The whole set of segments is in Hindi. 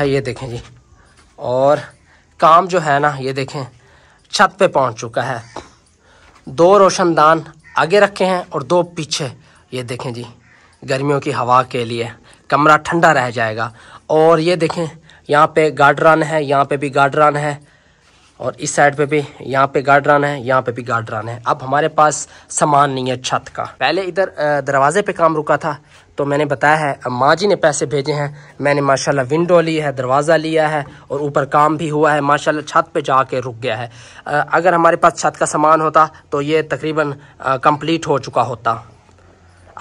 हाँ, ये देखें जी और काम जो है ना ये देखें छत पे पहुंच चुका है दो रोशनदान आगे रखे हैं और दो पीछे ये देखें जी गर्मियों की हवा के लिए कमरा ठंडा रह जाएगा और ये देखें यहाँ पे गार्डरान है यहाँ पे भी गार्डरान है और इस साइड पे भी यहाँ पे गार्ड रन है यहाँ पे भी गार्ड रन है अब हमारे पास सामान नहीं है छत का पहले इधर दरवाजे पे काम रुका था तो मैंने बताया है माँ जी ने पैसे भेजे हैं मैंने माशाल्लाह विंडो ली है दरवाज़ा लिया है और ऊपर काम भी हुआ है माशाल्लाह छत पे जाके रुक गया है अगर हमारे पास छत का सामान होता तो ये तकरीबन कम्प्लीट हो चुका होता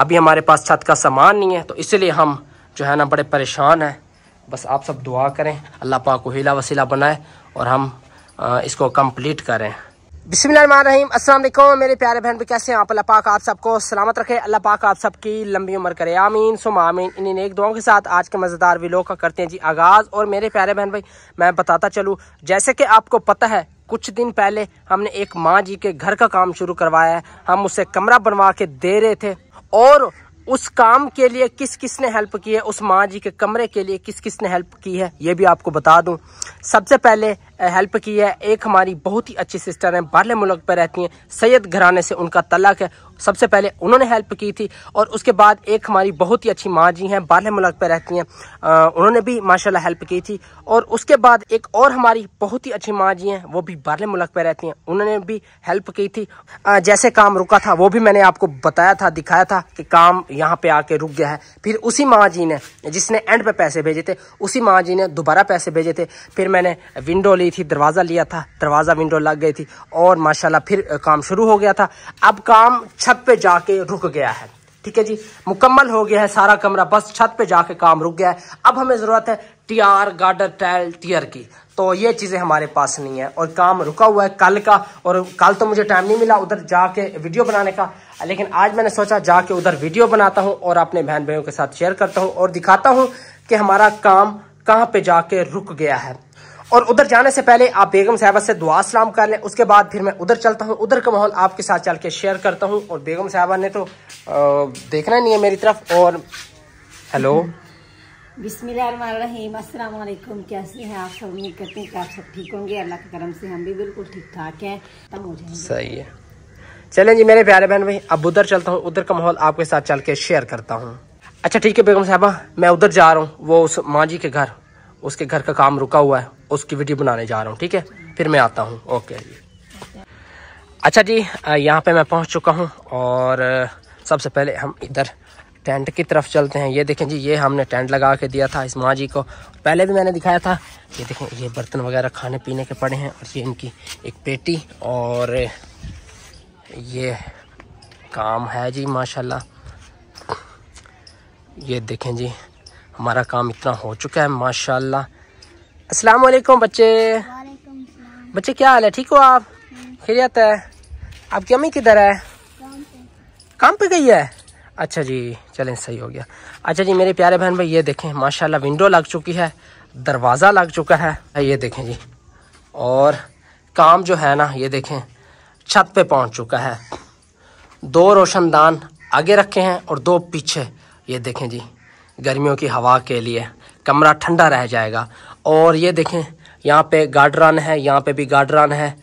अभी हमारे पास छत का सामान नहीं है तो इसलिए हम जो है ना बड़े परेशान हैं बस आप सब दुआ करें अल्लाह पाक को हीला वसीला बनाए और हम इसको कंप्लीट करें बिस्मिल्लाहिर्रहमानिर्रहीम अस्सलाम वालेकुम मेरे प्यारे बहन भी कैसे हैं आप अल्लाह पाक आप सबको सलामत रखे अल्लाह पाक आप सबकी लंबी उम्र करे आमीन सुम आमीन इन एक दुआओं के साथ आज के मज़ेदार वीलो का करते हैं जी आगाज़ और मेरे प्यारे बहन भाई मैं बताता चलूँ जैसे कि आपको पता है कुछ दिन पहले हमने एक माँ जी के घर का काम शुरू करवाया है हम उसे कमरा बनवा के दे रहे थे और उस काम के लिए किस किस ने हेल्प की है उस माँ जी के कमरे के लिए किस किस ने हेल्प की है ये भी आपको बता दूँ सबसे पहले हेल्प की है एक हमारी बहुत ही अच्छी सिस्टर हैं बारले मुल्क पर रहती हैं सैयद घराने से उनका तलाक है सबसे पहले उन्होंने हेल्प की थी और उसके बाद एक हमारी बहुत ही अच्छी माँ जी हैं बारह मुल्क पर रहती हैं उन्होंने भी माशाल्लाह हेल्प की थी और उसके बाद एक और हमारी बहुत ही अच्छी माँ जी हैं वो भी बारह मुल्क पर रहती हैं उन्होंने भी हेल्प की थी आ, जैसे काम रुका था वो भी मैंने आपको बताया था दिखाया था कि काम यहाँ पर आके रुक गया है फिर उसी माँ जी ने जिसने एंड पे पैसे भेजे थे उसी माँ जी ने दोबारा पैसे भेजे थे फिर मैंने विंडो ली गई थी दरवाज़ा लिया था दरवाज़ा विंडो लग गई थी और माशाल्लाह फिर काम शुरू हो गया था अब काम छत पे जाके रुक गया है ठीक है जी मुकम्मल हो गया है सारा कमरा बस छत पे जाके काम रुक गया है अब हमें ज़रूरत है टीआर गार्डर टैल टीयर की तो ये चीज़ें हमारे पास नहीं है और काम रुका हुआ है कल का और कल तो मुझे टाइम नहीं मिला उधर जाके वीडियो बनाने का लेकिन आज मैंने सोचा जाके उधर वीडियो बनाता हूँ और अपने बहन भाइयों के साथ शेयर करता हूँ और दिखाता हूँ कि हमारा काम कहाँ पे जाके रुक गया है और उधर जाने से पहले आप बेगम साहबा से दुआ सलाम कर लें उसके बाद फिर मैं उधर चलता हूँ उधर का माहौल आपके साथ चल के शेयर करता हूँ और बेगम साहबा ने तो आ, देखना नहीं है मेरी तरफ और हेलो बिस्मिल्लाम कैसे हैं आप सब उम्मीद करते हैं कि आप सब ठीक होंगे अल्लाह के करम से हम भी बिल्कुल ठीक ठाक हैं तब हो सही है चलें जी मेरे प्यारे बहन भाई अब उधर चलता हूँ उधर का माहौल आपके साथ चल के शेयर करता हूँ अच्छा ठीक है बेगम साहबा मैं उधर जा रहा हूँ वो उस माँ जी के घर उसके घर का काम रुका हुआ है उसकी वीडियो बनाने जा रहा हूँ ठीक है फिर मैं आता हूँ ओके जी अच्छा जी यहाँ पे मैं पहुँच चुका हूँ और सबसे पहले हम इधर टेंट की तरफ चलते हैं ये देखें जी ये हमने टेंट लगा के दिया था इस माँ जी को पहले भी मैंने दिखाया था ये देखें ये बर्तन वगैरह खाने पीने के पड़े हैं और ये इनकी एक पेटी और ये काम है जी माशाल्लाह ये देखें जी हमारा काम इतना हो चुका है माशाल्लाह अस्सलाम वालेकुम बच्चे बच्चे क्या हाल है ठीक हो आप हाँ। खैरियत है आपकी अम्मी किधर है काम पे गई है अच्छा जी चलें सही हो गया अच्छा जी मेरे प्यारे बहन भाई ये देखें माशाल्लाह विंडो लग चुकी है दरवाज़ा लग चुका है ये देखें जी और काम जो है ना ये देखें छत पे पहुंच चुका है दो रोशनदान आगे रखे हैं और दो पीछे ये देखें जी गर्मियों की हवा के लिए कमरा ठंडा रह जाएगा और ये देखें यहाँ पे गार्ड रन है यहाँ पे भी गार्ड रन है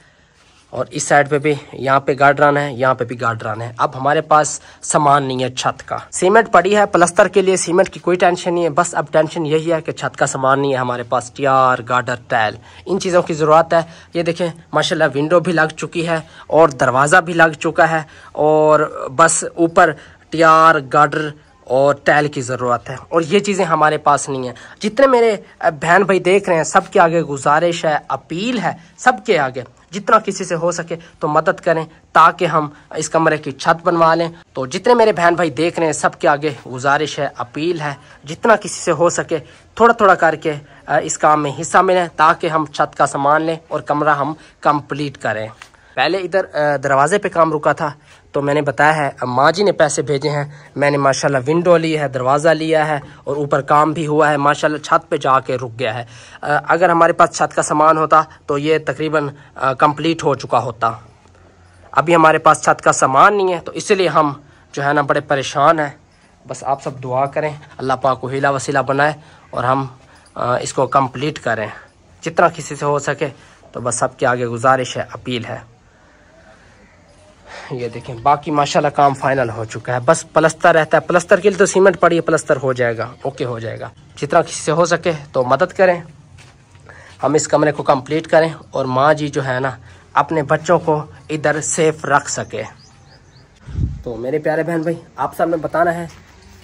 और इस साइड पे भी यहाँ पे गार्ड रन है यहाँ पे भी गार्ड रन है अब हमारे पास सामान नहीं है छत का सीमेंट पड़ी है प्लस्तर के लिए सीमेंट की कोई टेंशन नहीं है बस अब टेंशन यही है कि छत का सामान नहीं है हमारे पास टीआर गार्डर टाइल इन चीज़ों की ज़रूरत है ये देखें माशाल्लाह विंडो भी लग चुकी है और दरवाज़ा भी लग चुका है और बस ऊपर टीआर गार्डर और टैल की ज़रूरत है और ये चीज़ें हमारे पास नहीं है जितने मेरे बहन भाई देख रहे हैं सबके आगे गुजारिश है अपील है सबके आगे जितना किसी से हो सके तो मदद करें ताकि हम इस कमरे की छत बनवा लें तो जितने मेरे बहन भाई देख रहे हैं सबके आगे गुजारिश है अपील है जितना किसी से हो सके थोड़ा थोड़ा करके इस काम में हिस्सा मिलें ताकि हम छत का सामान लें और कमरा हम कंप्लीट करें पहले इधर दरवाजे पे काम रुका था तो मैंने बताया है अम्मा जी ने पैसे भेजे हैं मैंने माशाल्लाह विंडो ली है दरवाज़ा लिया है और ऊपर काम भी हुआ है माशाल्लाह छत पे कर रुक गया है अगर हमारे पास छत का सामान होता तो ये तकरीबन कंप्लीट हो चुका होता अभी हमारे पास छत का सामान नहीं है तो इसलिए हम जो है ना बड़े परेशान हैं बस आप सब दुआ करें अल्लाह पा को हिला वसीला बनाए और हम इसको कम्प्लीट करें जितना किसी से हो सके तो बस सबके आगे गुजारिश है अपील है ये देखें बाकी माशाल्लाह काम फाइनल हो चुका है बस प्लस्तर रहता है प्लस्तर के लिए तो सीमेंट पड़ी है प्लस्तर हो जाएगा ओके हो जाएगा जितना किसी से हो सके तो मदद करें हम इस कमरे को कंप्लीट करें और माँ जी जो है ना अपने बच्चों को इधर सेफ रख सके तो मेरे प्यारे बहन भाई आप सब ने बताना है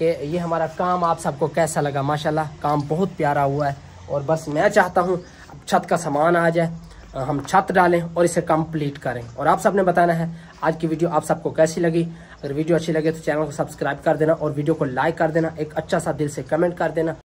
कि ये हमारा काम आप सबको कैसा लगा माशाला काम बहुत प्यारा हुआ है और बस मैं चाहता हूँ छत का सामान आ जाए हम छत डालें और इसे कंप्लीट करें और आप सबने बताना है आज की वीडियो आप सबको कैसी लगी अगर वीडियो अच्छी लगे तो चैनल को सब्सक्राइब कर देना और वीडियो को लाइक कर देना एक अच्छा सा दिल से कमेंट कर देना